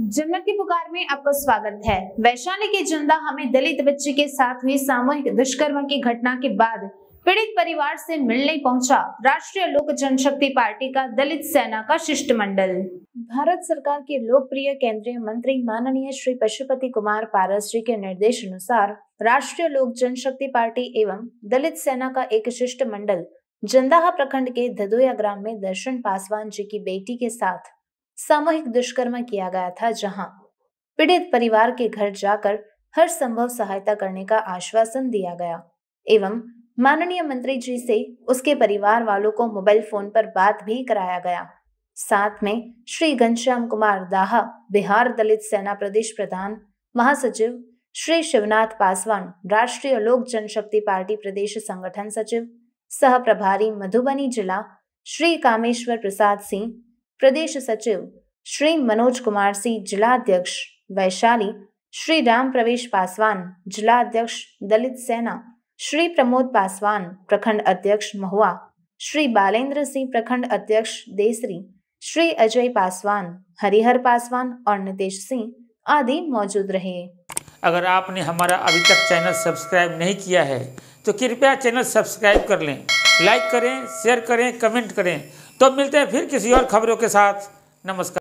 जन्नत की पुकार में आपका स्वागत है वैशाली की जनता हमें दलित बच्चे के साथ हुई सामूहिक दुष्कर्म की घटना के बाद पीड़ित परिवार से मिलने पहुंचा राष्ट्रीय लोक जनशक्ति पार्टी का दलित सेना का शिष्टमंडल भारत सरकार के लोकप्रिय केंद्रीय मंत्री माननीय श्री पशुपति कुमार पारस जी के निर्देश अनुसार राष्ट्रीय लोक जनशक्ति पार्टी एवं दलित सेना का एक शिष्टमंडल जंदाहा प्रखंड के धदोया ग्राम में दर्शन पासवान जी की बेटी के साथ सामूहिक दुष्कर्म किया गया था जहां पीड़ित परिवार के घर जाकर हर संभव सहायता करने का आश्वासन दिया गया एवं माननीय मंत्री जी से उसके परिवार वालों को मोबाइल फोन पर बात भी कराया गया साथ में श्री घनश्याम कुमार दाहा बिहार दलित सेना प्रदेश प्रधान महासचिव श्री शिवनाथ पासवान राष्ट्रीय लोक जनशक्ति पार्टी प्रदेश संगठन सचिव सह प्रभारी मधुबनी जिला श्री कामेश्वर प्रसाद सिंह प्रदेश सचिव श्री मनोज कुमार सिंह जिलाध्यक्ष वैशाली श्री राम प्रवेश पासवान जिलाध्यक्ष दलित सेना श्री प्रमोद पासवान प्रखंड अध्यक्ष महुआ श्री बालेंद्र सिंह प्रखंड अध्यक्ष देसरी श्री अजय पासवान हरिहर पासवान और नितेश सिंह आदि मौजूद रहे अगर आपने हमारा अभी तक चैनल सब्सक्राइब नहीं किया है तो कृपया चैनल सब्सक्राइब कर लें लाइक करें शेयर करें कमेंट करें तो मिलते हैं फिर किसी और खबरों के साथ नमस्कार